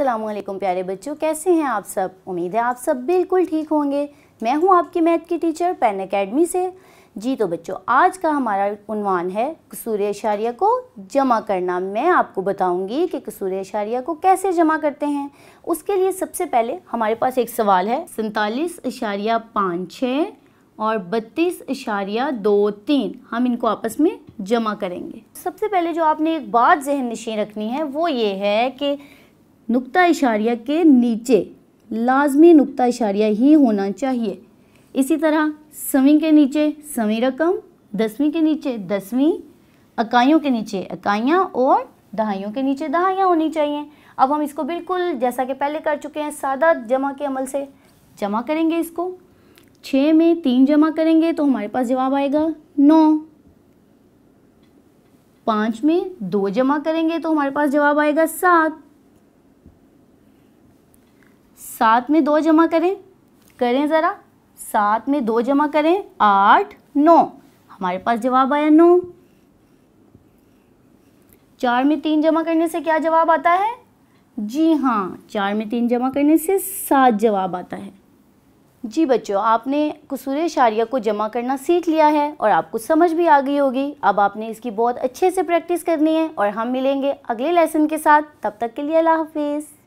असलकुम प्यारे बच्चों कैसे हैं आप सब उम्मीद है आप सब बिल्कुल ठीक होंगे मैं हूं आपकी मैथ की टीचर पेन अकेडमी से जी तो बच्चों आज का हमारा उनवान है कसूर अशारिया को जमा करना मैं आपको बताऊंगी कि कसूर अशारिया को कैसे जमा करते हैं उसके लिए सबसे पहले हमारे पास एक सवाल है सैंतालीस अशारिया पाँच छः और बत्तीस अशारिया दो तीन हम इनको आपस में जमा करेंगे सबसे पहले जो आपने एक बात जहन नशीन रखनी है वो ये है कि नुकता इशारिया के नीचे लाजमी नुकता इशारिया ही होना चाहिए इसी तरह समी के नीचे समी रकम दसवीं के नीचे दसवीं इकाइयों के नीचे इकाइयाँ और दहाइयों के नीचे दहाइयाँ होनी चाहिए अब हम इसको बिल्कुल जैसा कि पहले कर चुके हैं सादा जमा के अमल से जमा करेंगे इसको छः में तीन जमा करेंगे तो हमारे पास जवाब आएगा नौ पाँच में दो जमा करेंगे तो हमारे पास जवाब आएगा सात सात में दो जमा करें करें ज़रा सात में दो जमा करें आठ नौ हमारे पास जवाब आया नौ चार में तीन जमा करने से क्या जवाब आता है जी हाँ चार में तीन जमा करने से सात जवाब आता है जी बच्चों आपने कसूर शारिया को जमा करना सीख लिया है और आपको समझ भी आ गई होगी अब आपने इसकी बहुत अच्छे से प्रैक्टिस करनी है और हम मिलेंगे अगले लेसन के साथ तब तक के लिए अल्लाह हाफिज़